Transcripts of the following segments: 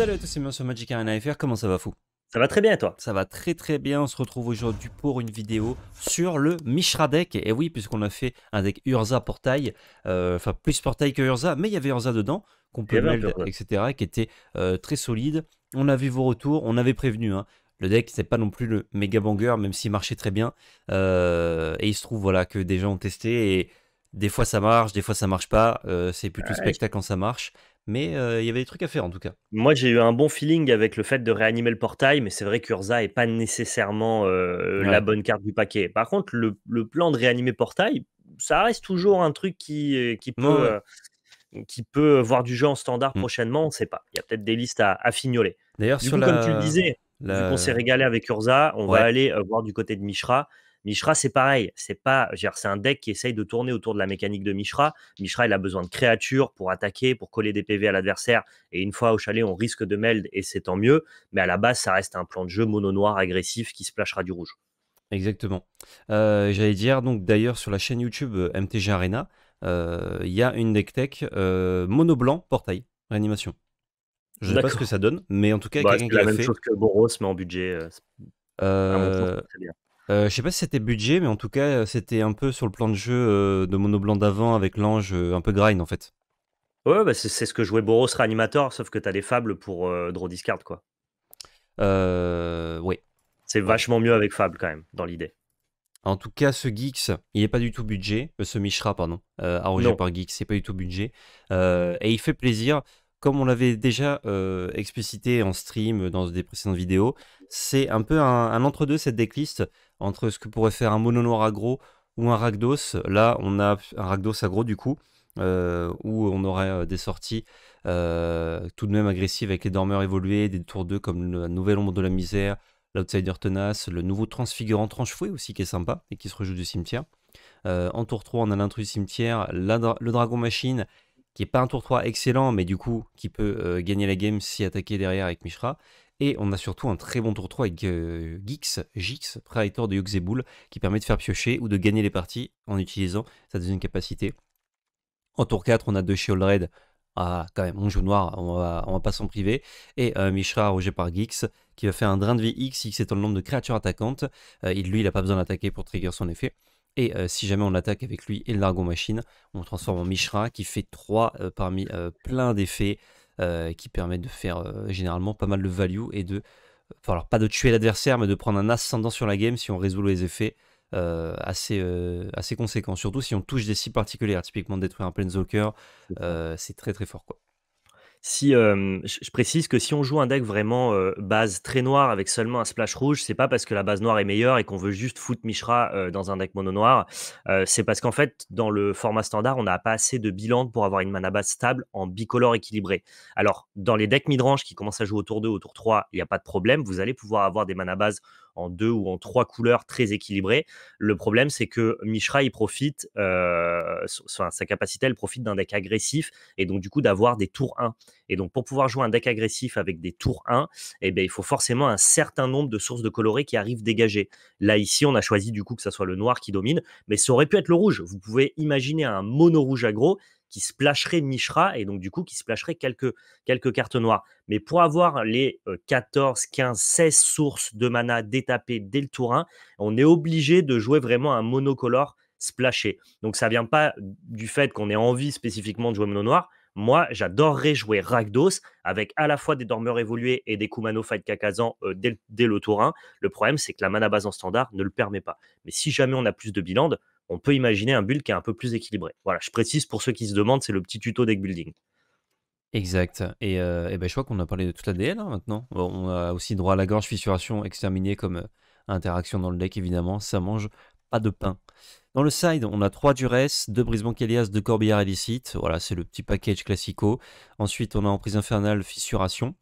Salut à tous et bienvenue sur Magic Arena FR, comment ça va fou ça va très bien toi Ça va très très bien, on se retrouve aujourd'hui pour une vidéo sur le Mishra deck. Et oui, puisqu'on a fait un deck Urza Portail, euh, enfin plus Portail que Urza, mais il y avait Urza dedans, qu'on peut meld, etc., qui était euh, très solide. On a vu vos retours, on avait prévenu, hein. le deck, c'est pas non plus le méga banger, même s'il marchait très bien. Euh, et il se trouve voilà que des gens ont testé et des fois ça marche, des fois ça marche pas. c'est plutôt spectacle quand ça marche. Mais euh, il y avait des trucs à faire en tout cas. Moi, j'ai eu un bon feeling avec le fait de réanimer le portail, mais c'est vrai qu'Urza n'est pas nécessairement euh, la bonne carte du paquet. Par contre, le, plan de réanimer portail, ça reste toujours un truc qui, euh, qui peut. qui peut voir du jeu en standard mmh. prochainement, on ne sait pas. Il y a peut-être des listes à, fignoler. D'ailleurs, sur comme tu le disais, on vu qu'on s'est régalé avec Urza, on va aller voir du côté de Mishra. Mishra, c'est pareil. C'est pas, c'est un deck qui essaye de tourner autour de la mécanique de Mishra. Mishra, il a besoin de créatures pour attaquer, pour coller des PV à l'adversaire. Et une fois au chalet, on risque de meld et c'est tant mieux. Mais à la base, ça reste un plan de jeu mono noir agressif qui se plâchera du rouge. Exactement. Euh, j'allais dire, donc d'ailleurs, sur la chaîne YouTube euh, MTG Arena, euh, il y a une deck tech mono blanc portail réanimation. Je ne sais pas ce que ça donne, mais en tout cas, bah, quelqu'un qui l'a fait. même chose que Boros, mais en budget. bien. Euh, je sais pas si c'était budget, mais en tout cas, euh, c'était un peu sur le plan de jeu euh, de Monoblanc d'avant avec l'ange, un peu grind en fait. Ouais, bah, c'est, ce que jouait Boros Reanimator, sauf que t'as des fables pour draw discard quoi. oui. C'est vachement mieux avec fable quand même, dans l'idée. En tout cas, ce Geeks, il n'est pas du tout budget. ce Mishra, pardon, arrangé par Geeks, c'est pas du tout budget. Mm. et il fait plaisir comme on l'avait déjà explicité en stream dans des précédentes vidéos, c'est un peu un, un entre-deux cette decklist entre ce que pourrait faire un mono noir aggro ou un ragdos Là, on a un Ragdos aggro du coup, euh, où on aurait euh, des sorties euh, tout de même agressives avec les dormeurs évolués, des tours 2 comme la Nouvelle Ombre de la Misère, l'Outsider Tenace, le nouveau Transfigurant fouet aussi qui est sympa et qui se rejoue du cimetière. en tour 3, on a l'intrus cimetière, le Dragon Machine, qui n'est pas un tour 3 excellent, mais du coup, qui peut gagner la game si attaquer derrière avec Mishra. Et on a surtout un très bon tour 3 avec euh, Gix, Gix, de Yuxeboul, qui permet de faire piocher ou de gagner les parties en utilisant sa deuxième capacité. En tour 4, on a deux Shield Red. Ah, quand même, on joue noir, on va, va pas s'en priver. Et euh, Mishra, arrogé par Gix, qui va faire un drain de vie X, X étant le nombre de créatures attaquantes. Euh, lui, il n'a pas besoin d'attaquer pour trigger son effet. Et si jamais on attaque avec lui et le Machine, on transforme en Mishra qui fait 3 parmi plein d'effets euh, qui permet de faire euh, généralement pas mal de value et de. Enfin, alors pas de tuer l'adversaire, mais de prendre un ascendant sur la game si on résout les effets euh, assez, conséquents, assez Surtout si on touche des cibles particulières, typiquement détruire un planeswalker, c'est très très fort quoi. Si, je précise que si on joue un deck vraiment base très noire avec seulement un splash rouge, c'est pas parce que la base noire est meilleure et qu'on veut juste foutre Mishra dans un deck mono noir. c'est parce qu'en fait, dans le format standard, on n'a pas assez de bilan pour avoir une mana base stable en bicolore équilibré. Alors, dans les decks midrange qui commencent à jouer au tour 2, au tour 3, il n'y a pas de problème. Vous allez pouvoir avoir des mana bases en deux ou en trois couleurs très équilibrées. Le problème, c'est que Mishra, il profite, euh, sa, capacité, elle profite d'un deck agressif et donc du coup d'avoir des tours 1. Et donc pour pouvoir jouer un deck agressif avec des tours 1, eh bien, il faut forcément un certain nombre de sources de colorés qui arrivent dégagées. Là, ici, on a choisi du coup que ce soit le noir qui domine, mais ça aurait pu être le rouge. Vous pouvez imaginer un mono rouge aggro qui splasherait Mishra et donc du coup qui splasherait quelques, quelques cartes noires. Mais pour avoir les 14, 15, 16 sources de mana détapées dès le tour 1, on est obligé de jouer vraiment un monocolore splasher. Donc ça vient pas du fait qu'on ait envie spécifiquement de jouer mono noir. Moi, j'adorerais jouer Ragdos avec à la fois des dormeurs évolués et des Kumano Fight Kakazan euh, dès, dès, le tour 1. Le problème, c'est que la mana base en standard ne le permet pas. Mais si jamais on a plus de bilan, on peut imaginer un build qui est un peu plus équilibré. Voilà, je précise pour ceux qui se demandent, c'est le petit tuto deck building. Exact. Et, euh, et ben, je crois qu'on a parlé de toute la DL hein, maintenant. on a aussi droit à la gorge, fissuration, exterminée comme euh, interaction dans le deck, évidemment. Ça mange pas de pain. Dans le side, on a trois Duress, 2 brisements Kélias, 2 corbières illicites. Voilà, c'est le petit package classico. Ensuite, on a en prise Infernale, Fissuration.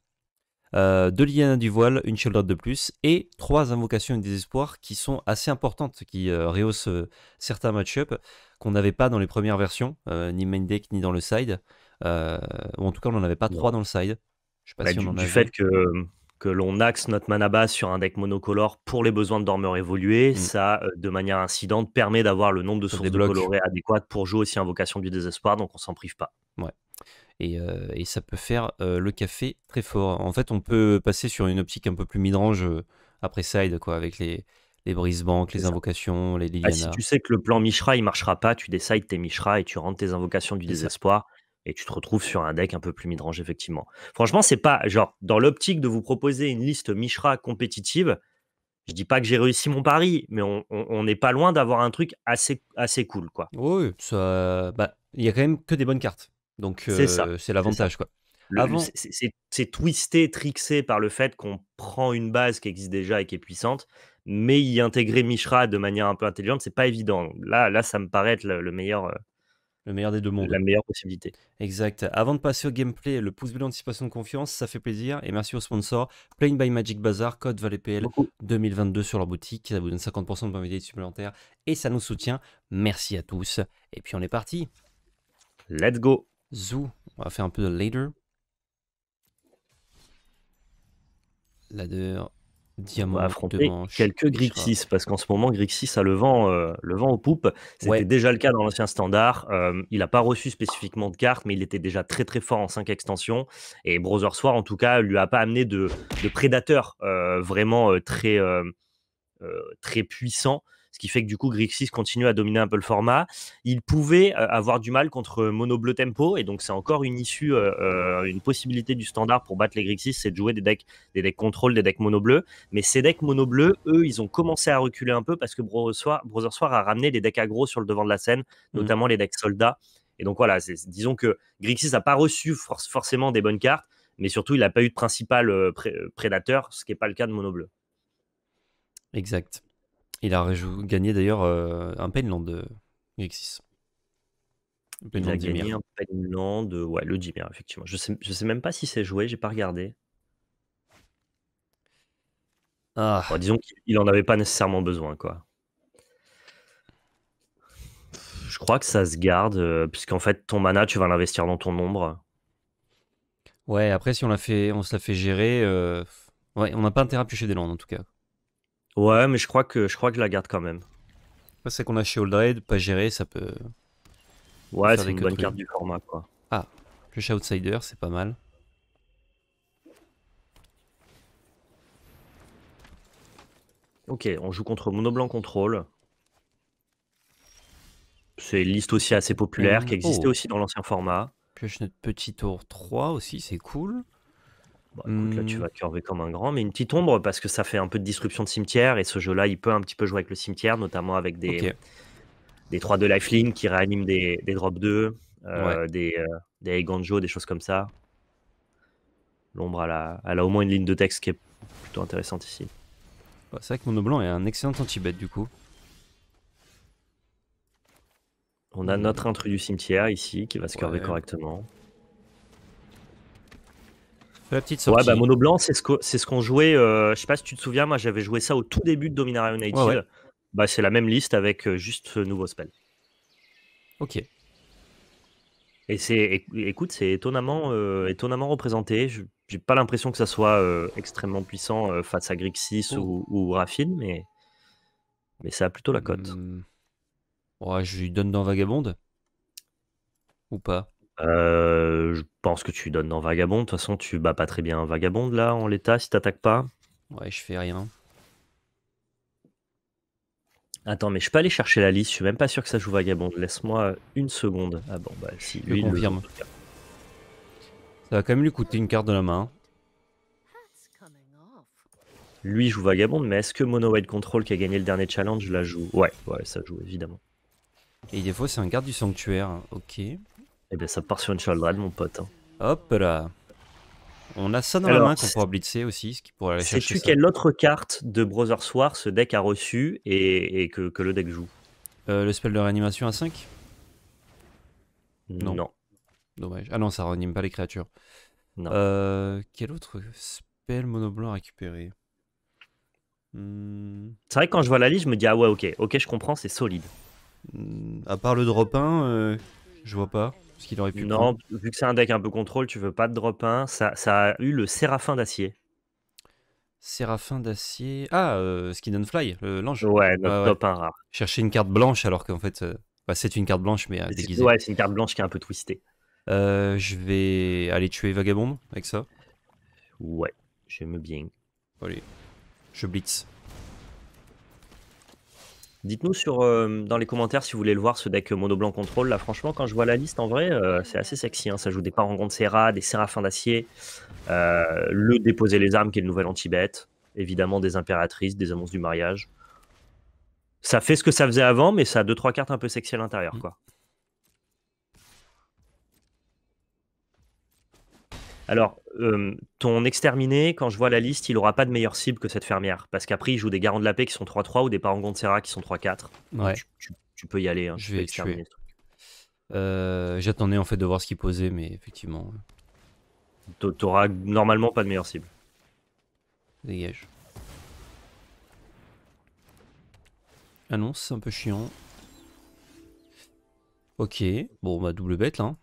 Euh, de l'Iana du Voile, une out de plus, et trois invocations du désespoir qui sont assez importantes, qui euh, rehaussent euh, certains match-up qu'on n'avait pas dans les premières versions, ni main deck ni dans le side. en tout cas, on n'en avait pas trois dans le side. Je bah, du, fait que, l'on axe notre mana base sur un deck monocolore pour les besoins de dormeurs évolués, mm. ça, de manière incidente, permet d'avoir le nombre de sources de colorés adéquates pour jouer aussi Invocation du Désespoir, donc on s'en prive pas. Ouais, euh, et, ça peut faire euh, le café très fort. En fait, on peut passer sur une optique un peu plus midrange euh, après Side, quoi, avec les, les banques les invocations, les ah, Liliana. si tu sais que le plan Mishra, il marchera pas, tu décides tes Mishra et tu rentres tes invocations du désespoir et tu te retrouves sur un deck un peu plus midrange, effectivement. Franchement, c'est pas, genre, dans l'optique de vous proposer une liste Mishra compétitive, je dis pas que j'ai réussi mon pari, mais on n'est pas loin d'avoir un truc assez, assez cool, quoi. Oui, bah, il y a quand même que des bonnes cartes. Donc c'est euh, l'avantage quoi. C'est twisté, trixé par le fait qu'on prend une base qui existe déjà et qui est puissante, mais y intégrer Mishra de manière un peu intelligente, c'est pas évident. Là, là, ça me paraît être le, meilleur. Euh, le meilleur des deux mondes. La meilleure possibilité. Exact. Avant de passer au gameplay, le pouce bleu d'anticipation de confiance, ça fait plaisir. Et merci aux sponsors Playing by Magic Bazaar, code ValetPL 2022 sur leur boutique. Ça vous donne 50% de bonne supplémentaire et ça nous soutient. Merci à tous. Et puis on est parti. Let's go. Zoo, on va faire un peu de ladder. Ladder, diamant. quelques Grixis, parce qu'en ce moment, Grixis a le vent, euh, le vent aux poupes. C'était déjà le cas dans l'ancien standard. Euh, il n'a pas reçu spécifiquement de carte, mais il était déjà très très fort en 5 extensions. Et Brother Soir, en tout cas, lui a pas amené de, prédateurs prédateur vraiment euh, très, très puissant ce qui fait que du coup Grixis continue à dominer un peu le format. Il pouvait euh, avoir du mal contre euh, Mono Bleu Tempo, et donc c'est encore une issue, euh, une possibilité du standard pour battre les Grixis, c'est de jouer des decks, des decks contrôle, des decks Mono Bleu. Mais ces decks Mono Bleu, eux, ils ont commencé à reculer un peu parce que Brother Soir a ramené des decks aggro sur le devant de la scène, mmh. notamment les decks soldats. Et donc voilà, disons que Grixis n'a pas reçu forcément des bonnes cartes, mais surtout il n'a pas eu de principal prédateur, ce qui n'est pas le cas de Mono Bleu. Exact. Il a gagné d'ailleurs euh, un Painland de Il a gagné un de ouais, le Dimir, effectivement. Je sais, sais même pas si c'est joué, j'ai pas regardé. Ah. disons qu'il n'en avait pas nécessairement besoin, quoi. Je crois que ça se garde, euh, puisqu'en fait, ton mana, tu vas l'investir dans ton ombre. Ouais, après, si on, l'a fait, on se l'a fait gérer. Euh, ouais, on n'a pas intérêt à piocher des landes, en tout cas. Ouais, mais je crois que je crois que la garde quand même. C'est qu'on a chez Old Raid, pas géré, ça peut. Ouais, c'est une bonne carte du format quoi. Ah, je Outsider, c'est pas mal. Ok, on joue contre Mono Blanc Control. C'est une liste aussi assez populaire mm, qui existait oh. aussi dans l'ancien format. Pioche notre petit tour 3 aussi, c'est cool. Bah, là, tu mmh. vas curver comme un grand, mais une petite ombre parce que ça fait un peu de disruption de cimetière et ce jeu-là, il peut un petit peu jouer avec le cimetière, notamment avec des, des 3 de lifeline qui réaniment des, drops drop 2, euh, des, euh, des choses comme ça. L'ombre, elle a, au moins une ligne de texte qui est plutôt intéressante ici. Bah, c'est vrai que Mono Blanc est un excellent anti-bet du coup. On a notre intrus du cimetière ici qui va se curver correctement. La petite Ouais, bah, mono blanc, c'est ce qu'on ce qu'on jouait. Euh, je sais pas si tu te souviens, moi j'avais joué ça au tout début de Dominaria United. Bah, c'est la même liste avec euh, juste ce euh, nouveau spell. Ok. Et c'est, écoute, c'est étonnamment, étonnamment représenté. Je n'ai pas l'impression que ça soit extrêmement puissant face à Grixis oh. ou, ou Raffine, mais, mais ça a plutôt la cote. Hmm. Ouais, je lui donne dans Vagabonde Ou pas euh, je pense que tu donnes dans Vagabond. De toute façon, tu bats pas très bien Vagabonde Vagabond là en l'état si t'attaques pas. Ouais, je fais rien. Attends, mais je peux aller chercher la liste. Je suis même pas sûr que ça joue Vagabond. Laisse-moi une seconde. Ah bon, bah si, lui, je confirme. Ça va quand même lui coûter une carte de la main. Lui joue Vagabond, mais est-ce que Mono White Control qui a gagné le dernier challenge la joue Ouais, ouais, ça joue évidemment. Et des fois, c'est un garde du sanctuaire. Ok. Eh bien, ça part sur une Shaldred, mon pote. Hein. Hop là. On a ça dans la main qu'on pourra blitzer aussi, ce qui pourrait aller chercher. Sais-tu quelle autre carte de brother soir ce deck a reçu et, que, le deck joue euh, Le spell de réanimation à 5 non. Dommage. Ah non, ça réanime pas les créatures. Non. Euh, quel autre spell monoblanc récupéré hmm. C'est vrai que quand je vois la liste, je me dis ah ouais, ok, ok, je comprends, c'est solide. Hmm, à part le drop 1, euh, je vois pas. Non, vu que c'est un deck un peu contrôle, tu veux pas de drop 1. Ça, a eu le Séraphin d'acier. Séraphin d'acier. Ah, euh, Skin and Fly, l'ange. Ouais, notre top 1 rare. Chercher une carte blanche alors qu'en fait, euh, bah, c'est une carte blanche mais euh, déguisée. Ouais, c'est une carte blanche qui est un peu twistée. Euh, je vais aller tuer Vagabond avec ça. Ouais, j'aime bien. Allez, je blitz. Dites-nous sur euh, dans les commentaires si vous voulez le voir ce deck mono blanc contrôle. Là, franchement, quand je vois la liste en vrai, euh, c'est assez sexy. Hein. Ça joue des parangons de Serra, des Séraphins d'acier, euh, le déposer les armes qui est le nouvel anti-bête, évidemment des impératrices, des annonces du mariage. Ça fait ce que ça faisait avant, mais ça a deux trois cartes un peu sexy à l'intérieur, mmh. quoi. Alors, euh, ton exterminé, quand je vois la liste, il aura pas de meilleure cible que cette fermière. Parce qu'après, il joue des garants de la paix qui sont 3-3 ou des parangons de Serra qui sont 3-4. Ouais. Tu, peux y aller. Hein, je vais exterminer. Euh, j'attendais en fait de voir ce qu'il posait, mais effectivement. Euh. T'auras normalement pas de meilleure cible. Dégage. Annonce, c'est un peu chiant. Ok, bon bah double bête là. Hein.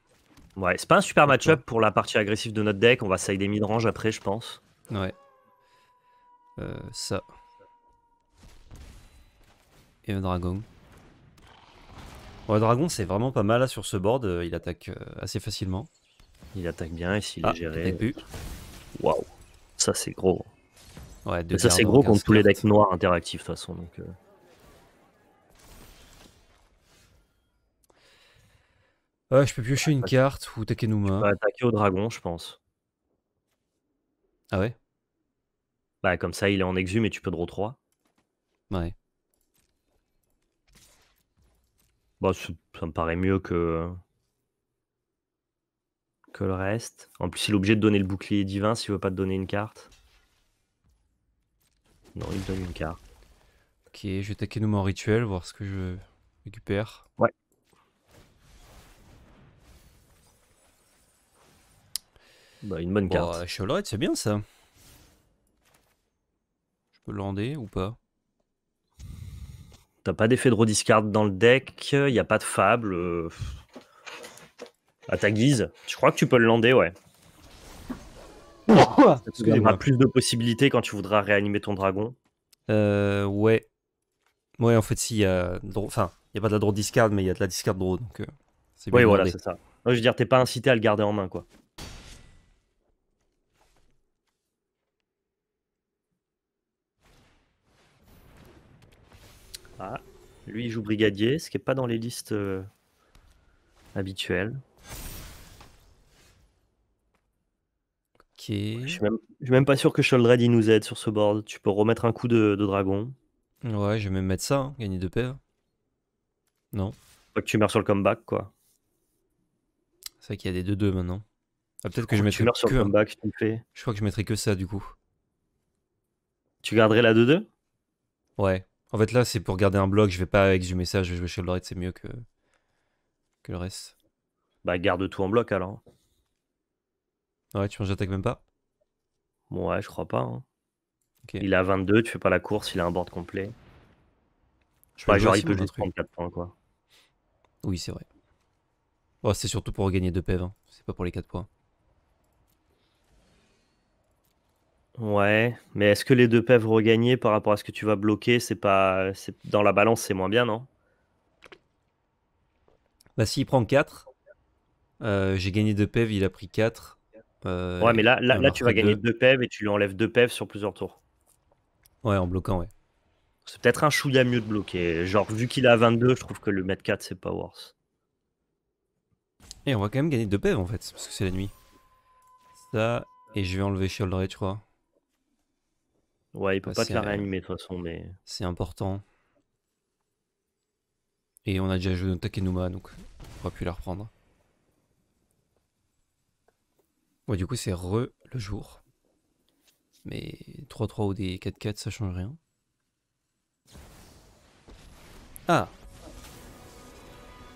Ouais, c'est pas un super match-up pour la partie agressive de notre deck. On va side des mid après, je pense. Ouais. Euh, ça. Et un dragon. ouais le dragon, c'est vraiment pas mal là, sur ce board. Euh, il attaque euh, assez facilement. Il attaque bien et s'il est ah, géré. Waouh. Ça, c'est gros. Ouais, ça, c'est gros contre tous les decks noirs interactifs, de toute façon. Donc, euh. je peux piocher une carte ou Takenuma. Je peux attaquer au dragon, je pense. Ah ouais Bah, comme ça, il est en exhumé, et tu peux draw 3. Ouais. Bah, ça me paraît mieux que. que le reste. En plus, il est obligé de donner le bouclier divin s'il veut pas te donner une carte. Non, il donne une carte. Ok, je vais Takenuma en rituel, voir ce que je récupère. Ouais. Bah, une bonne carte. Bon, euh, c'est bien ça. Je peux lander ou pas T'as pas d'effet de discard dans le deck, il n'y a pas de fable. Euh, à ta guise. Je crois que tu peux le lander, ouais. Pourquoi Tu auras plus de possibilités quand tu voudras réanimer ton dragon. Euh, ouais. Ouais, en fait, si, y a... Enfin, il a pas de la draw discard, mais il y a de la discard draw, donc euh, Oui, voilà, c'est ça. Moi, je veux dire, t'es pas incité à le garder en main, quoi. Lui, il joue brigadier, ce qui n'est pas dans les listes euh, habituelles. Ok. je, suis suis même pas sûr que Sholdred nous aide sur ce board. Tu peux remettre un coup de, dragon. Ouais, je vais même mettre ça, hein, gagner 2 paires. Non. Faut que tu meurs sur le comeback, quoi. C'est vrai qu'il y a des 2-2 maintenant. Ah, peut-être que je mettrai Sur Je crois que je mettrai que ça, du coup. Tu garderais la 2-2 Ouais. En fait, là, c'est pour garder un bloc. Je vais pas exhumer ça. Je vais jouer chez C'est mieux que... que le reste. Bah, garde tout en bloc alors. Ouais, tu manges d'attaque même pas Ouais, je crois pas. Hein. Il a 22, tu fais pas la course, il a un board complet. Je bah, genre, il peut juste prendre 4 points, quoi. Oui, c'est vrai. Oh, c'est surtout pour gagner 2 PV, c'est pas pour les 4 points. Ouais, mais est-ce que les deux pèves regagner par rapport à ce que tu vas bloquer C'est pas, c'est dans la balance, c'est moins bien, non Bah s'il prend 4, euh, j'ai gagné 2 pev, il a pris 4. Euh, ouais, mais là, tu vas gagner 2 pev et tu lui enlèves 2 pev sur plusieurs tours. Ouais, en bloquant, ouais. C'est peut-être un chouïa mieux de bloquer. Genre, vu qu'il a 22, je trouve que le mettre 4, c'est pas worse. Et on va quand même gagner 2 pev en fait, parce que c'est la nuit. Ça, et je vais enlever Shield je crois. Ouais, il peut ah, pas te la euh, réanimer de toute façon, mais. C'est important. Et on a déjà joué notre Takenuma, donc on va pu la reprendre. Ouais, du coup, c'est re le jour. Mais 3-3 ou des 4-4, ça change rien. Ah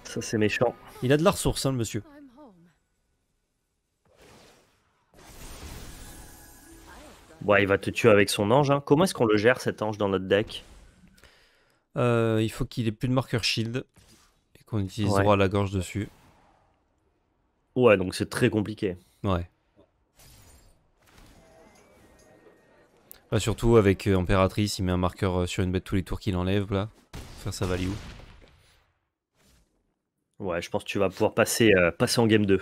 Ça, c'est méchant. Il a de la ressource, hein, le monsieur. Ouais, il va te tuer avec son ange. Hein. Comment est-ce qu'on le gère cet ange dans notre deck euh, Il faut qu'il ait plus de marqueur shield et qu'on utilise droit à la gorge dessus. Ouais, donc c'est très compliqué. Ouais. surtout avec Empératrice, euh, il met un marqueur euh, sur une bête tous les tours qu'il enlève là. Faire sa value. Ouais, je pense que tu vas pouvoir passer, passer en game 2.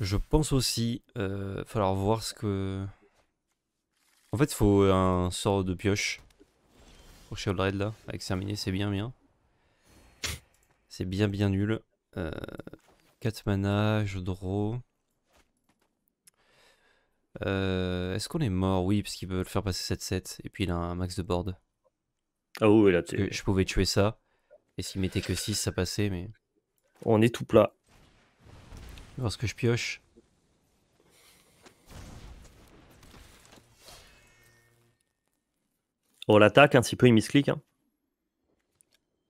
Je pense aussi, euh, falloir voir ce que... En fait, il faut un sort de pioche. Pour Shield là, avec Serminé, c'est bien, bien. C'est bien, bien nul. 4 euh, mana, je draw. Euh, est-ce qu'on est mort Oui, parce qu'il peut le faire passer 7-7. Et puis il a un max de board. Ah oui, là, tu... Je pouvais tuer ça. Et s'il mettait que 6, ça passait, mais... On est tout plat voir ce que je pioche. On l'attaque un petit peu, il misclick. Hein.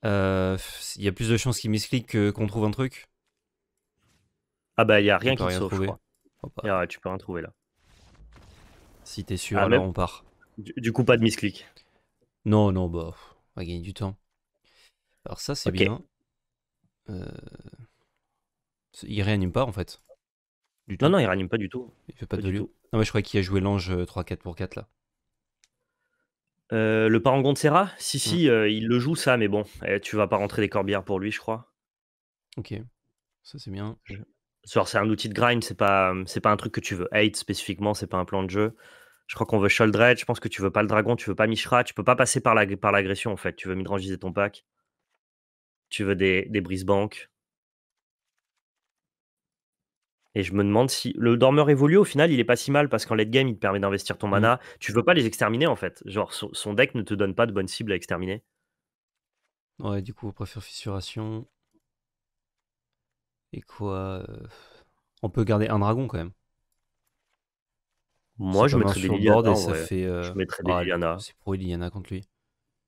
Euh, il y a plus de chances qu'il misclick qu'on trouve un truc. Ah bah, il n'y a rien qui se sauve, je oh bah. ah, tu peux rien trouver là. Si t'es sûr, ah, alors on part. Du, coup, pas de misclick. Non, non, bah, on va gagner du temps. Alors ça, c'est bien. Euh... Il réanime pas en fait. Du non, non, il réanime pas du tout. Il fait pas, de Non, mais je crois qu'il a joué l'ange 3-4 euh, pour 4 là. Euh, le parangon de Serra Si, si, euh, il le joue ça, mais bon, eh, tu vas pas rentrer des corbières pour lui, je crois. Ok, ça c'est bien. C'est un outil de grind, c'est pas, pas un truc que tu veux hate spécifiquement, c'est pas un plan de jeu. Je crois qu'on veut Sholdred, je pense que tu veux pas le dragon, tu veux pas Mishra, tu peux pas passer par l'agression en fait, tu veux midrangiser ton pack. Tu veux des, des banques. Et je me demande si le dormeur évolue au final, il est pas si mal parce qu'en late game, il te permet d'investir ton mana. Mm. Tu veux pas les exterminer en fait. Genre, son, deck ne te donne pas de bonnes cibles à exterminer. Ouais, du coup, on préfère fissuration. Et quoi euh, On peut garder un dragon quand même. Moi, je mettrais, et ça fait, euh, je mettrais des ah, Liliana. C'est pour Liliana contre lui.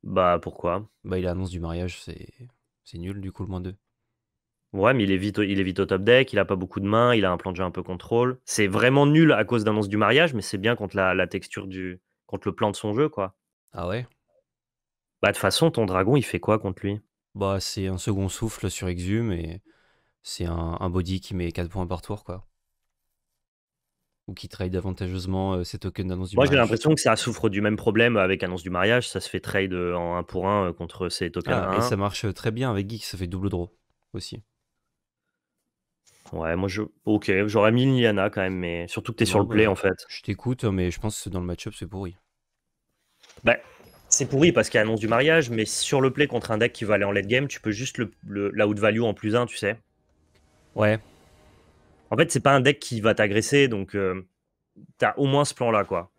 Bah, pourquoi Bah, il annonce du mariage, c'est nul du coup, le moins deux. Ouais, mais il est, vite au, il au top deck, il a pas beaucoup de mains, il a un plan de jeu un peu contrôle. C'est vraiment nul à cause d'annonce du mariage, mais c'est bien contre la, texture du. contre le plan de son jeu, quoi. Ah ouais Bah, de toute façon, ton dragon, il fait quoi contre lui Bah, c'est un second souffle sur Exhume et c'est un, body qui met 4 points par tour, quoi. Ou qui trade davantageusement euh, ses tokens d'annonce du mariage. Moi, j'ai l'impression que ça souffre du même problème avec annonce du mariage, ça se fait trade en 1 pour 1 euh, contre ses tokens. Ah, et ça marche euh, très bien avec Geek, ça fait double draw aussi. Ouais, moi je. Ok, j'aurais mis Liliana quand même, mais surtout que t'es sur le play en fait. Je t'écoute, mais je pense que dans le match-up c'est pourri. Bah, c'est pourri parce qu'il annonce du mariage, mais sur le play contre un deck qui va aller en late game, tu peux juste le, la value en plus 1, tu sais. Ouais. En fait, c'est pas un deck qui va t'agresser, donc euh, t'as au moins ce plan-là, quoi.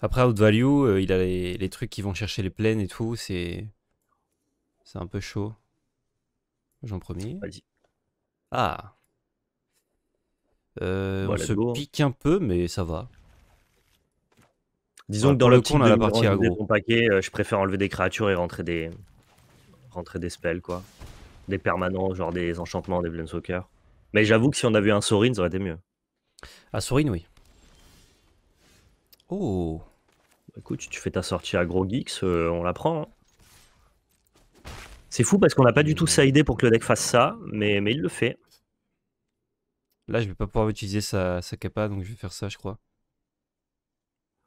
Après, out value, euh, il a les, trucs qui vont chercher les plaines et tout, c'est. C'est un peu chaud. J'en premier. Vas-y. Ah euh, on se pique un peu, mais ça va. Disons que dans le coup, on la partie agro. Paquet, euh, je préfère enlever des créatures et rentrer des, rentrer des spells, quoi. Des permanents, genre des enchantements, des soccer Mais j'avoue que si on avait un Sorin, ça aurait été mieux. Un ah, Sorin, oui. Oh. Bah, écoute, tu fais ta sortie gros Geeks, euh, on la prend. Hein. C'est fou parce qu'on n'a pas du tout hmm. Sa idée pour que le deck fasse ça, mais, mais il le fait. Là, je vais pas pouvoir utiliser sa, capa, donc je vais faire ça, je crois.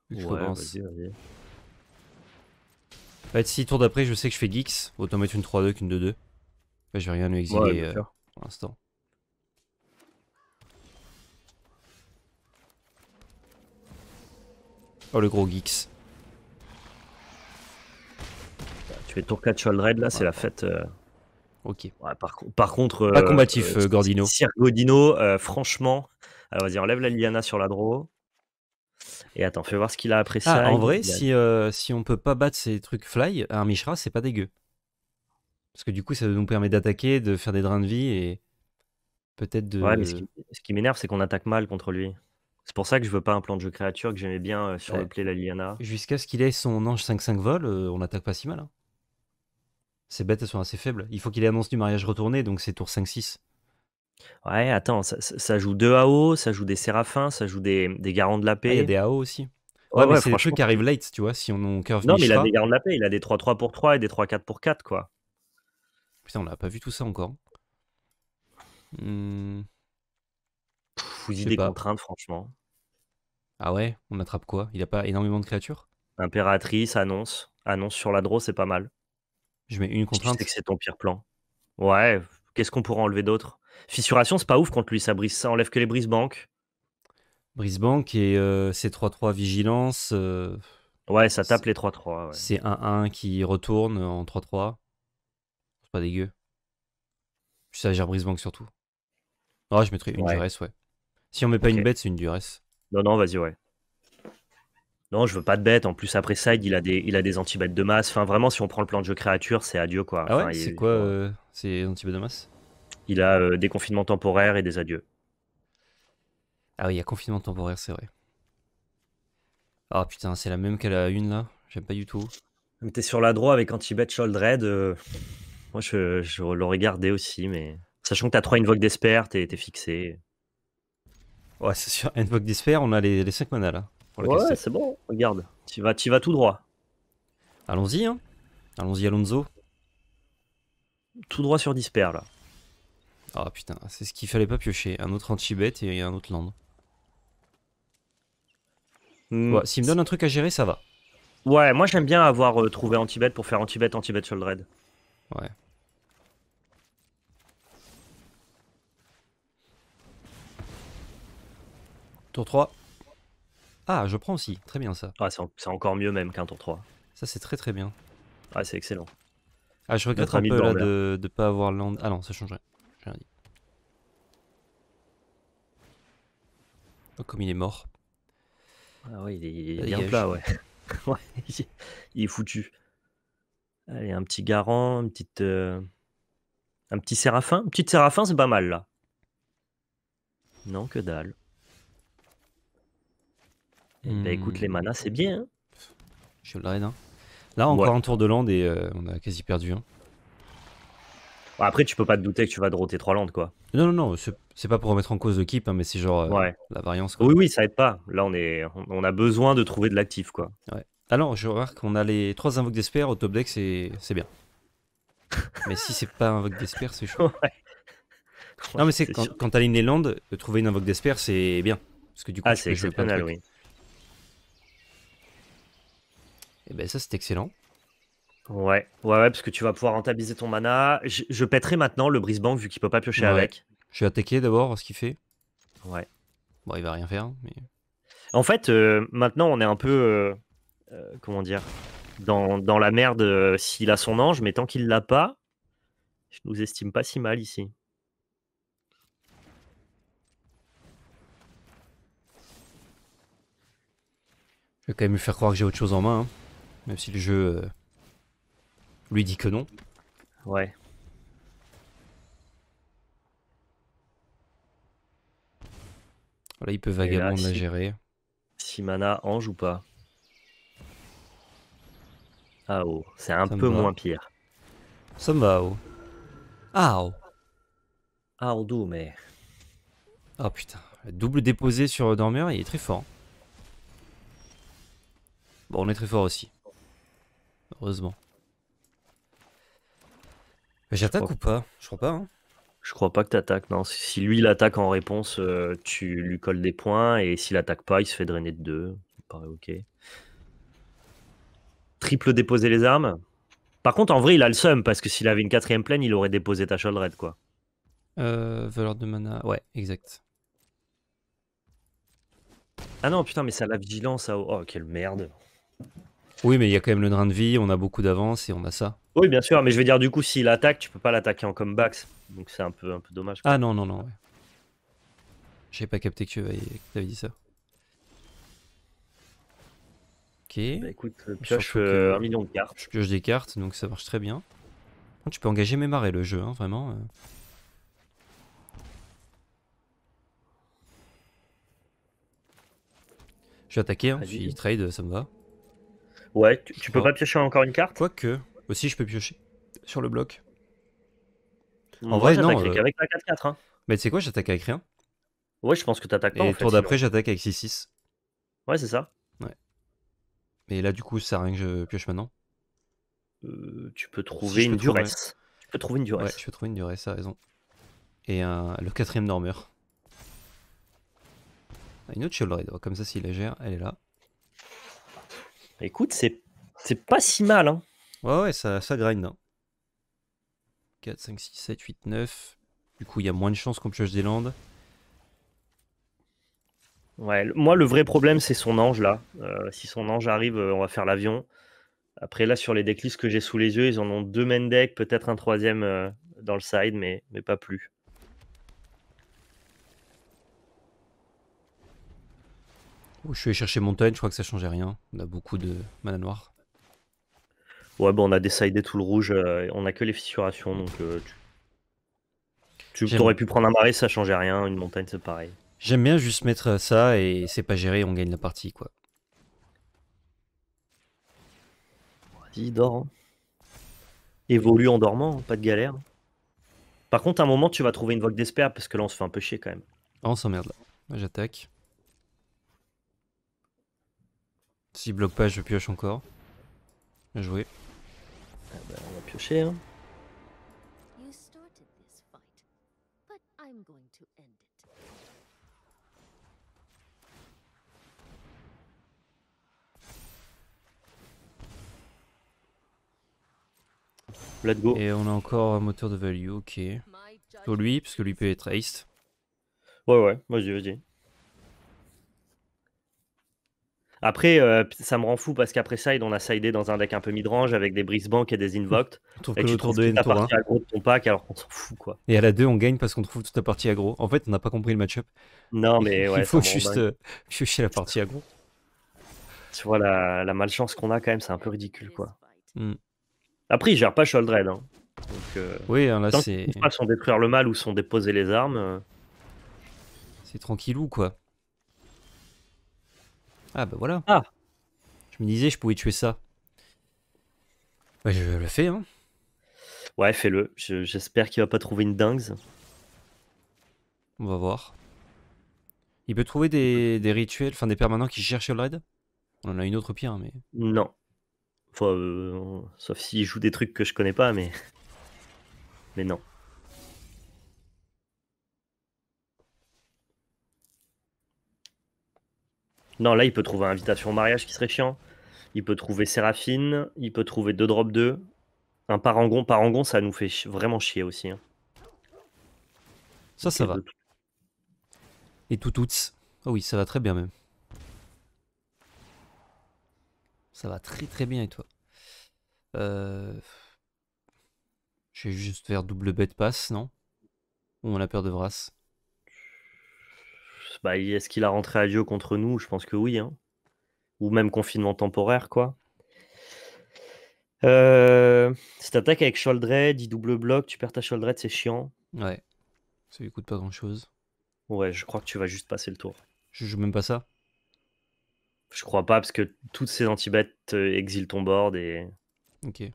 je commence. En fait si tour d'après, je sais que je fais Geeks, autant mettre une 3-2 qu'une 2-2. je vais rien lui exiler euh, pour l'instant. Oh, le gros Geeks. Tu fais tour 4 le Raid, là, c'est la fête. Euh. Ok. par, par, contre. Pas euh, combatif, euh, euh, Gordino. Sir franchement. Alors, vas-y, enlève la Liana sur la draw. Et attends, fais voir ce qu'il a après ah, ça. en vrai, si, si on peut pas battre ces trucs fly, un Mishra, c'est pas dégueu. Parce que du coup, ça nous permet d'attaquer, de faire des drains de vie et peut-être de. Ouais, mais ce qui, m'énerve, c'est qu'on attaque mal contre lui. C'est pour ça que je veux pas un plan de jeu créature que j'aimais bien sur le play la Liana. Jusqu'à ce qu'il ait son ange 5-5 vol, on attaque pas si mal. Hein. Ces bêtes, elles sont assez faibles. Il faut qu'il annonce du mariage retourné, donc c'est tour 5-6. Ouais, attends, ça, joue 2 AO, ça joue des séraphins, ça joue des, garants de la paix. Ah, il y a des AO aussi. Ouais, mais c'est des qui arrive late, tu vois, si on, curve Non, mais il a des garants de la paix, il a des 3-3 pour 3 et des 3-4 pour 4, quoi. Putain, on n'a pas vu tout ça encore. Hmm. Vous y des contraintes, franchement. Ah ouais, on attrape quoi Il a pas énormément de créatures Impératrice, annonce. Annonce sur la draw, c'est pas mal. Je mets une contrainte. Tu sais que c'est ton pire plan. Ouais, qu'est-ce qu'on pourrait enlever d'autre Fissuration, c'est pas ouf contre lui, ça brise. Ça enlève que les brise-banques. Brise-banque et euh, C3-3 vigilance. Euh, ouais, ça tape les 3-3. C'est 1-1 qui retourne en 3-3. C'est pas dégueu. Ça gère brise-banque surtout. Ah, je mettrais une duresse, ouais. Si on met pas une bête, c'est une duresse. Non, non, vas-y, ouais. Non, je veux pas de bête. En plus, après ça, il a des, il a des anti-bêtes de masse. Enfin, vraiment, si on prend le plan de jeu créature, c'est adieu quoi. Ah c'est quoi c'est euh, ces anti-bêtes de masse Il a euh, des confinements temporaires et des adieux. Ah oui, il y a confinement temporaire, c'est vrai. Ah putain, c'est la même qu'elle a une là. J'aime pas du tout. Mais t'es sur la droite avec anti-bête Sholdred. Euh, moi, je, l'aurais gardé aussi, mais. Sachant que t'as 3 Invoke d'Esper, t'es fixé. Ouais, c'est sûr. Invoke d'Esper, on a les, les 5 manas là ouais, c'est bon, regarde. Tu vas, tu vas tout droit. Allons-y, hein. Allons-y, Alonso. Tout droit sur Disper, là. Ah putain, c'est ce qu'il fallait pas piocher. Un autre anti-bet et un autre land. Hmm. S'il me donne un truc à gérer, ça va. Ouais, moi j'aime bien avoir euh, trouvé anti-bet pour faire anti-bet, anti-bet sur le dread Ouais. Tour 3. Ah, je prends aussi. Très bien ça. Ah, c'est encore mieux même qu'un tour 3. Ça, c'est très très bien. Ah, c'est excellent. Ah, je regrette un peu de ne pas avoir land. Ah non, ça changerait. rien oh, comme il est mort. Ah ouais, il est, il est bien plat, ouais. il est- foutu. Allez, un petit garant, une petite, euh, un petit séraphin. Une petite séraphin, c'est pas mal là. Non, que dalle bah écoute, les hmm. manas, c'est bien. Hein Je suis hein. Là, encore un tour de land et euh, on a quasi perdu. Hein. après, tu peux pas te douter que tu vas drôter trois landes, quoi. Non, non, non, c'est pas pour remettre en cause l'équipe, hein, mais c'est genre euh, la variance. Oui, oui, ça aide pas. Là, on, est... on a besoin de trouver de l'actif, quoi. Alors, je remarque qu'on a les trois invoques d'espère au top deck, c'est bien. mais si c'est pas invoque d'espère, c'est chaud. Non, mais c'est quand, quand les landes, trouver une invoque d'espère, c'est bien. Parce que du coup, ah, c'est exceptionnel, oui. Et eh ben ça, c'est excellent. Ouais. ouais, ouais, parce que tu vas pouvoir rentabiliser ton mana. Je, je pèterai maintenant le brisebank vu qu'il peut pas piocher avec. Je vais attaquer d'abord ce qu'il fait. Ouais. Bon, il va rien faire. Mais... En fait, euh, maintenant, on est un peu. Euh, euh, comment dire dans, dans, la merde s'il a son ange, mais tant qu'il l'a pas, je nous estime pas si mal ici. Je vais quand même lui faire croire que j'ai autre chose en main. Hein. Même si le jeu euh, lui dit que non. Ouais. Voilà, il peut vaguement la gérer. Si mana ange ou pas Ah oh, c'est un peu moins pire. Ça me va, oh. Ah oh. Ah oh, mais... Oh putain, double déposé sur Dormeur, il est très fort. Bon, on est très fort aussi heureusement. J'attaque ou pas Je crois pas. Hein. Je crois pas que t'attaques, non. Si lui il attaque en réponse, euh, tu lui colles des points, et s'il attaque pas, il se fait drainer de deux. Ça ok. Triple déposer les armes. Par contre, en vrai, il a le seum, parce que s'il avait une quatrième plaine, il aurait déposé ta shoulder quoi. Euh, valeur de mana, ouais, exact. Ah non, putain, mais ça a la vigilance à... Oh, quelle merde. Oui, mais il y a quand même le drain de vie, on a beaucoup d'avance et on a ça. Oui, bien sûr, mais je veux dire, du coup, s'il attaque, tu peux pas l'attaquer en comebacks. Donc c'est un peu, un peu dommage. Ah non, non, non. Ouais. J'ai pas capté que tu avais, dit ça. Ok. Bah, écoute, euh, pioche euh, million de cartes. Je pioche des cartes, donc ça marche très bien. tu peux engager mes marées le jeu, hein, vraiment. Euh. Je vais attaquer, hein, trade, ça me va. Ouais, tu, peux pas piocher encore une carte Quoique, aussi euh, je peux piocher sur le bloc. Mm. En, vrai, non. Avec euh. la 4-4. Hein. Mais tu sais quoi, j'attaque avec rien. Ouais, je pense que t'attaques pas. Et en fait, tour d'après, j'attaque avec 6-6. Ouais, c'est ça. Ouais. Mais là, du coup, ça sert à rien que je pioche maintenant. Euh, tu peux trouver une duresse. Tu peux trouver une duresse. Ouais, je peux trouver une duresse, a raison. Et un... le quatrième dormeur. Ah, une autre Shield comme ça, s'il la gère, elle est là. Écoute, c'est, pas si mal. Hein. Ouais, ouais, ça, grind. 4, 5, 6, 7, 8, 9. Du coup, il y a moins de chances qu'on pioche des landes. Ouais, moi, le vrai problème, c'est son ange là. Euh, si son ange arrive, euh, on va faire l'avion. Après, là, sur les decklists que j'ai sous les yeux, ils en ont deux main deck, peut-être un troisième euh, dans le side, mais, mais pas plus. je suis allé chercher Montagne, je crois que ça changeait rien. On a beaucoup de mana noir. Ouais, bon, bah, on a décidé tout le rouge, euh, on a que les fissurations, donc euh, tu... aurais pu prendre un marais, ça changeait rien, une montagne, c'est pareil. J'aime bien juste mettre euh, ça et c'est pas géré, on gagne la partie, quoi. Vas-y, dors. Hein. Évolue en dormant, hein, pas de galère. Par contre, à un moment, tu vas trouver une vogue d'espère parce que là, on se fait un peu chier quand même. on s'emmerde là. J'attaque. S'il bloque pas, je pioche encore. Bien joué. Ah bah, on va piocher, hein. Let's go. Et on a encore un moteur de value, ok. Pour lui, parce que lui peut être ace. Ouais, ouais, moi vas-y. Après, euh, ça me rend fou parce qu'après ça, on a sidé dans un deck un peu midrange avec des brise-banques et des Invoked. On trouve et que tu le trouves toute ta partie agro de ton pack alors qu'on s'en fout quoi. Et à la 2, on gagne parce qu'on trouve toute la partie agro. En fait, on n'a pas compris le match-up. Non, mais ouais, il faut juste euh, la partie agro. Tu vois la, malchance qu'on a quand même, c'est un peu ridicule quoi. Hmm. Après, il gère pas Sholdred. Hein. Donc, euh, oui, hein, là c'est. Pas sont détruire le mal ou sont déposer les armes. Euh. C'est tranquillou quoi. Ah bah voilà. Ah. Je me disais, je pouvais tuer ça. je le fais, hein. Ouais, fais-le. J'espère qu'il va pas trouver une dingue. On va voir. Il peut trouver des, rituels, enfin des permanents qui cherchent le raid On en a une autre pierre mais. Non. Enfin, euh, sauf s'il joue des trucs que je connais pas, mais. Mais non. Non, là, il peut trouver invitation au mariage qui serait chiant. Il peut trouver Séraphine. Il peut trouver deux drops 2. Un parangon. Parangon, ça nous fait vraiment chier aussi. Hein. Ça, ça va. Et tout toutes. Ah oh oui, ça va très bien même. Ça va très très bien et toi euh, Je vais juste faire double bête pass, non Ou on a peur de Vras bah, est-ce qu'il a rentré à dieu contre nous Je pense que oui. Hein. Ou même confinement temporaire, quoi. Euh, cette attaque avec Sholdred, il double bloc, tu perds ta Sholdred, c'est chiant. Ouais. Ça lui coûte pas grand chose. Ouais, je crois que tu vas juste passer le tour. Je joue même pas ça. Je crois pas, parce que toutes ces anti-bêtes euh, exilent ton board et. Ok. je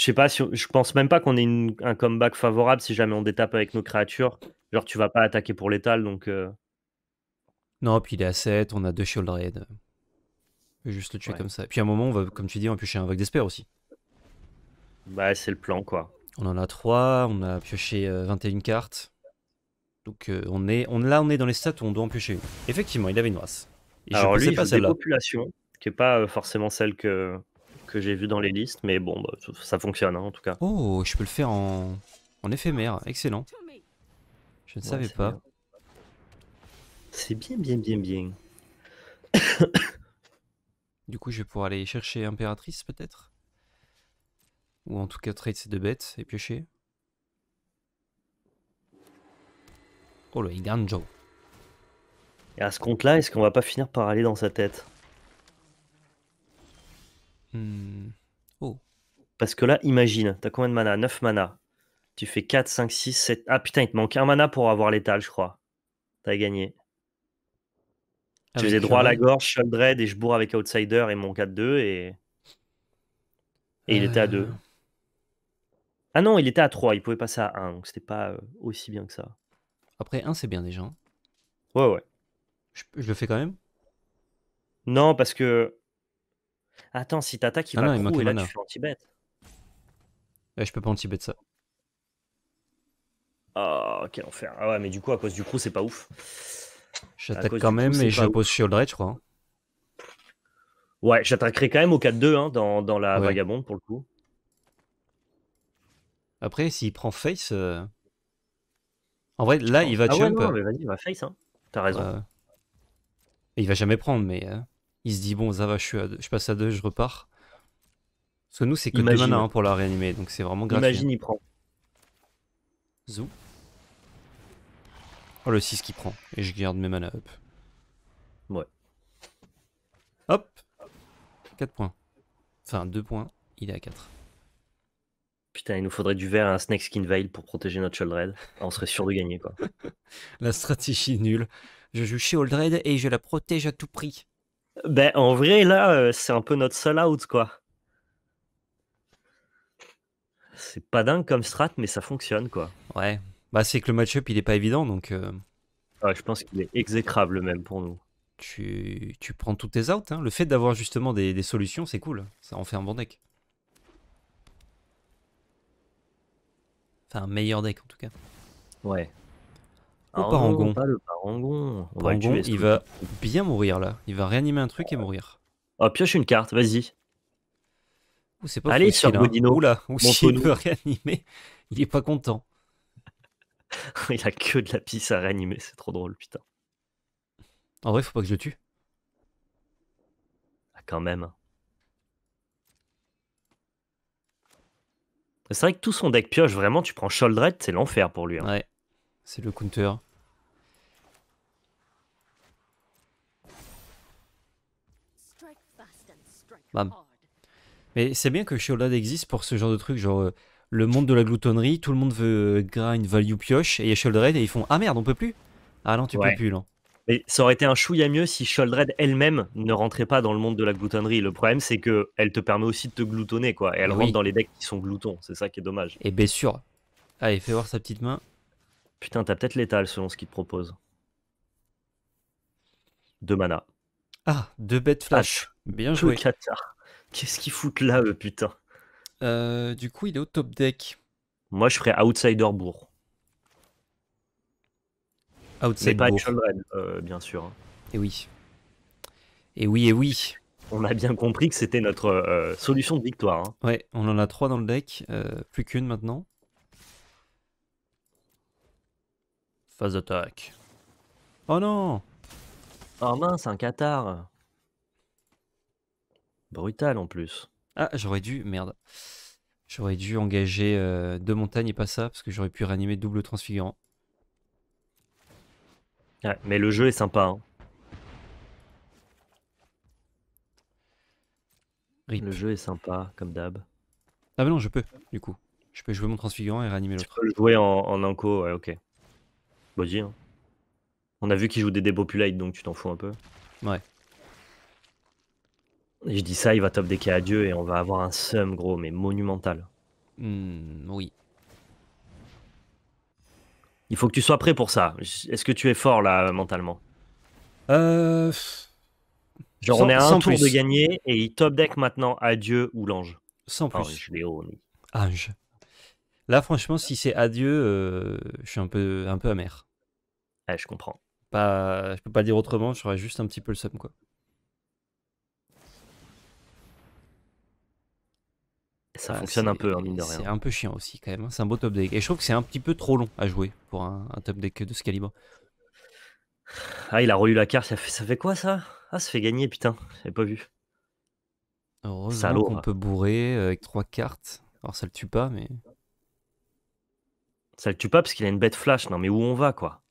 sais pas, si je pense même pas qu'on ait un comeback favorable si jamais on détape avec nos créatures. Genre, tu vas pas attaquer pour l'étal, donc. Euh, non, puis il est à 7, on a deux shield raid. Juste le tuer comme ça. Et puis à un moment, on va, comme tu dis, on va piocher un vague d'espère aussi. Bah, c'est le plan, quoi. On en a 3, on a pioché 21 euh, cartes. Donc euh, on est, là, on est dans les stats où on doit en piocher une. Effectivement, il avait une race. Et Alors lui, pas celle population, qui n'est pas euh, forcément celle que, que j'ai vue dans les listes, mais bon, bah, ça fonctionne hein, en tout cas. Oh, je peux le faire en, en éphémère, excellent. Je ne savais pas. C'est bien, bien, bien, bien. du coup, je vais pouvoir aller chercher Impératrice, peut-être Ou en tout cas, trade ces deux bêtes et piocher. Oh là, il Joe. Et à ce compte-là, est-ce qu'on va pas finir par aller dans sa tête hmm. Oh. Parce que là, imagine, t'as combien de mana 9 mana. Tu fais 4, 5, 6, 7. Ah putain, il te manque un mana pour avoir l'étal, je crois. T'as gagné. Ah, je faisais droit à la gorge, shoulder dread et je bourre avec outsider et mon 4-2 et. Et il était à 2. Euh. Ah non, il était à 3, il pouvait passer à 1, donc c'était pas euh, aussi bien que ça. Après 1, c'est bien déjà. Hein. Ouais, ouais. Je, le fais quand même Non, parce que. Attends, si t'attaques, il ah va non, coup, et là tu fais anti-bet. Eh, je peux pas anti-bet ça. Oh, quel enfer. Ah ouais, mais du coup, à cause du coup, c'est pas ouf. J'attaque quand même et et j'impose Shield Red, je crois. Hein. Ouais, j'attaquerai quand même au 4-2 hein, dans, la vagabonde pour le coup. Après, s'il prend face. Euh, en vrai, là, il va ah un peu. vas-y, va face, hein. T'as raison. Euh, il va jamais prendre, mais euh, il se dit bon, ça va, je, suis à je passe à 2, je repars. Parce que nous, c'est que des hein, pour la réanimer, donc c'est vraiment grave. Imagine, il prend. Zou. Oh, le 6 qui prend. Et je garde mes mana up. Ouais. Hop 4 points. Enfin, 2 points. Il est à 4. Putain, il nous faudrait du verre et un Snake Skin Veil pour protéger notre Sholdred. Ah, on serait sûr de gagner, quoi. la stratégie nulle. Je joue chez Oldred et je la protège à tout prix. Ben, en vrai, là, euh, c'est un peu notre seul out, quoi. C'est pas dingue comme strat, mais ça fonctionne, quoi. Ouais. Bah, c'est que le match-up, il est pas évident, donc. Euh, je pense qu'il est exécrable même pour nous. tu, tu prends tous tes outs. hein. Le fait d'avoir justement des, solutions, c'est cool. Ça en fait un bon deck. Enfin, un meilleur deck en tout cas. Ouais. Ah parangon. le parangon. il va bien mourir là. Il va réanimer un truc et mourir. Oh, pioche une carte, vas-y. c'est pas Allez, sur hein. Godino, ou s'il veut réanimer, il est pas content. Il a que de la pisse à réanimer, c'est trop drôle, putain. En vrai, faut pas que je le tue. Ah, quand même. C'est vrai que tout son deck pioche, vraiment, tu prends Sholdred, c'est l'enfer pour lui. Hein. Ouais, c'est le counter. Bam. Mais c'est bien que Sholdred existe pour ce genre de truc, genre euh, le monde de la gloutonnerie, tout le monde veut euh, grind, value, pioche, et Sheldred, et ils font Ah merde, on peut plus Ah non, tu peux plus, non Mais ça aurait été un chouïa mieux si Sheldred elle-même ne rentrait pas dans le monde de la gloutonnerie. Le problème, c'est que elle te permet aussi de te gloutonner, quoi. Et elle rentre dans les decks qui sont gloutons. C'est ça qui est dommage. Et eh bien sûr. Allez, fais voir sa petite main. Putain, t'as peut-être l'étal selon ce qu'il te propose. Deux mana. Ah, deux bêtes flash. Bien joué. Qu'est-ce qu'ils foutent là, le putain euh, du coup, il est au top deck. Moi, je ferais Outsider Bourg. Outsider Mais pas euh, bien sûr. Hein. Et oui. Et oui, et oui. On a bien compris que c'était notre euh, solution de victoire. Hein. Ouais, on en a trois dans le deck, plus qu'une maintenant. Phase d'attaque. Oh non Oh mince, un Qatar Brutal en plus. Ah, j'aurais dû, merde. J'aurais dû engager euh, deux montagnes et pas ça, parce que j'aurais pu réanimer double transfigurant. Ouais, mais le jeu est sympa. Hein. Le jeu est sympa, comme d'hab. Ah mais non, je peux, du coup. Je peux jouer mon transfigurant et réanimer l'autre. Tu peux le jouer en, en inco, ouais, ok. Body, hein. On a vu qu'il joue des dépopulates, donc tu t'en fous un peu. Ouais je dis ça, il va top decker à Dieu et on va avoir un sum gros, mais monumental. Hmm, oui. Il faut que tu sois prêt pour ça. Est-ce que tu es fort là mentalement euh, Genre on est à un tour de gagner et il top deck maintenant Adieu ou l'ange. Sans plus. Ange, Là franchement si c'est Adieu, euh, je suis un peu, un peu amer. Eh, je comprends. Pas, je peux pas dire autrement, je j'aurais juste un petit peu le sum, quoi. Ça fonctionne un peu, en hein, mine de rien. C'est un peu chiant aussi, quand même. Hein. C'est un beau top deck. Et je trouve que c'est un petit peu trop long à jouer pour un, top deck de ce calibre. Ah, il a relu la carte, ça fait, quoi ça Ah, ça fait gagner, putain, j'avais pas vu. Heureusement qu'on hein. peut bourrer euh, avec trois cartes. Alors ça le tue pas, mais. Ça le tue pas parce qu'il a une bête flash, non mais où on va quoi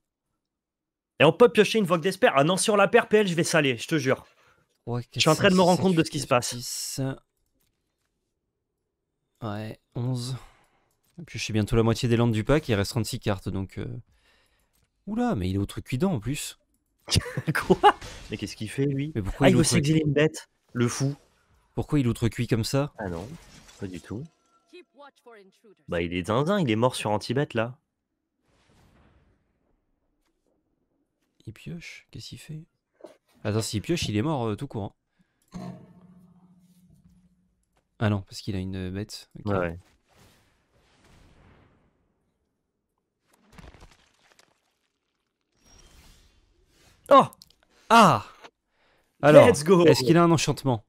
Et on peut piocher une Vogue d'Espère. Ah non, sur on la perd, PL, je vais saler, je te jure. Je suis en train de me rendre compte de ce qui se passe. Ouais, 11. puis je suis bientôt la moitié des landes du pack, il reste 36 cartes, donc... Euh, Oula, mais il est au truc en plus. Quoi Mais qu'est-ce qu'il fait lui Ah, il veut s'exiler une bête, le fou. Pourquoi il outrecuit comme ça Ah non, pas du tout. Bah il est zinzin, il est mort sur Antibet là. Il pioche, qu'est-ce qu'il fait Attends, s'il pioche, il est mort euh, tout court. Hein. Ah non, parce qu'il a une bête. Ouais, Oh Ah Alors, est-ce qu'il a un enchantement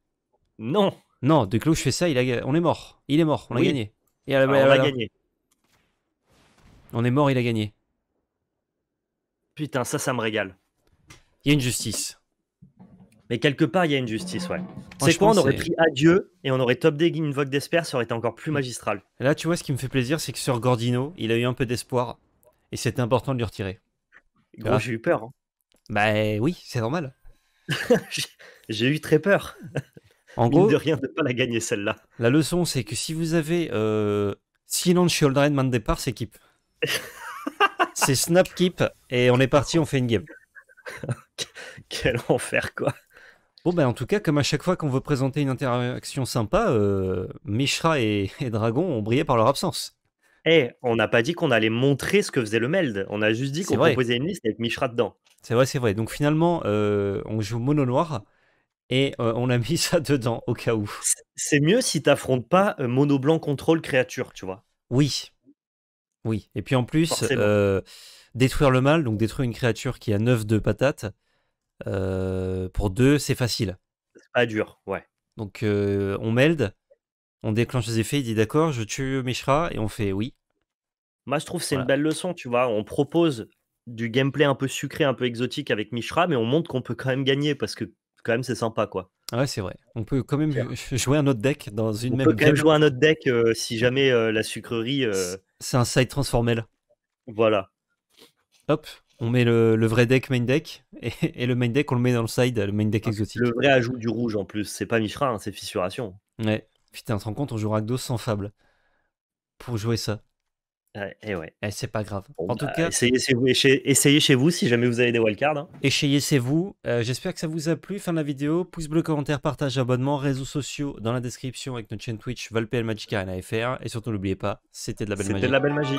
Non Non, de que je fais ça, il on est mort. Il est mort, on a gagné. Et On a gagné. on est mort, il a gagné. Putain, ça, ça me régale. Il y a une justice. Mais quelque part, il y a une justice, ouais. C'est quoi On aurait pris Adieu et on aurait top une Vogue d'Espère, ça aurait été encore plus magistral. Là, tu vois, ce qui me fait plaisir, c'est que sur Gordino, il a eu un peu d'espoir et c'était important de lui retirer. Gros, j'ai eu peur. Hein. Bah oui, c'est normal. j'ai eu très peur. En gros, de rien de pas la gagner celle-là. La leçon, c'est que si vous avez euh, Silent Children, main de départ, c'est Keep. c'est Snap Keep et on est parti, on fait une game. Quel enfer quoi. Ben, en tout cas, comme à chaque fois qu'on veut présenter une interaction sympa, euh, Mishra et, Dragon ont brillé par leur absence. Eh, on n'a pas dit qu'on allait montrer ce que faisait le Meld. On a juste dit qu'on proposait une liste avec Mishra dedans. C'est vrai, c'est vrai. Donc finalement, euh, on joue mono noir et euh, on a mis ça dedans au cas où. C'est mieux si t'affrontes pas mono blanc contrôle créature, tu vois. Oui. Oui. Et puis en plus, détruire le mal, donc détruire une créature qui a 9 de patates. Euh, pour deux, c'est facile. C'est pas dur, ouais. Donc euh, on melde, on déclenche les effets, il dit d'accord, je tue Mishra, et on fait oui. Moi je trouve que c'est une belle leçon, tu vois. On propose du gameplay un peu sucré, un peu exotique avec Mishra, mais on montre qu'on peut quand même gagner parce que quand même c'est sympa quoi. Ouais, c'est vrai. On peut quand même jouer un autre deck dans une on même. On peut quand même jouer un autre deck euh, si jamais la sucrerie. C'est un side transformel. Voilà. Hop, on met le, vrai deck main deck et, le main deck on le met dans le side, le main deck exotique. Le vrai ajout du rouge en plus, c'est pas Mishra, hein, c'est Fissuration. Ouais, putain, on te rend compte, on jouera Rakdos sans fable pour jouer ça. Ouais, et ouais. Eh, c'est pas grave. en tout bah, cas, essayez chez, vous, si jamais vous avez des wildcards. Hein. Essayez chez vous. Euh, j'espère que ça vous a plu. Fin de la vidéo. Pouce bleu, commentaire, partage, abonnement, réseaux sociaux dans la description avec notre chaîne Twitch, Valpel Magic Arena FR. Et surtout, n'oubliez pas, c'était de la belle magie. C'était de la belle magie.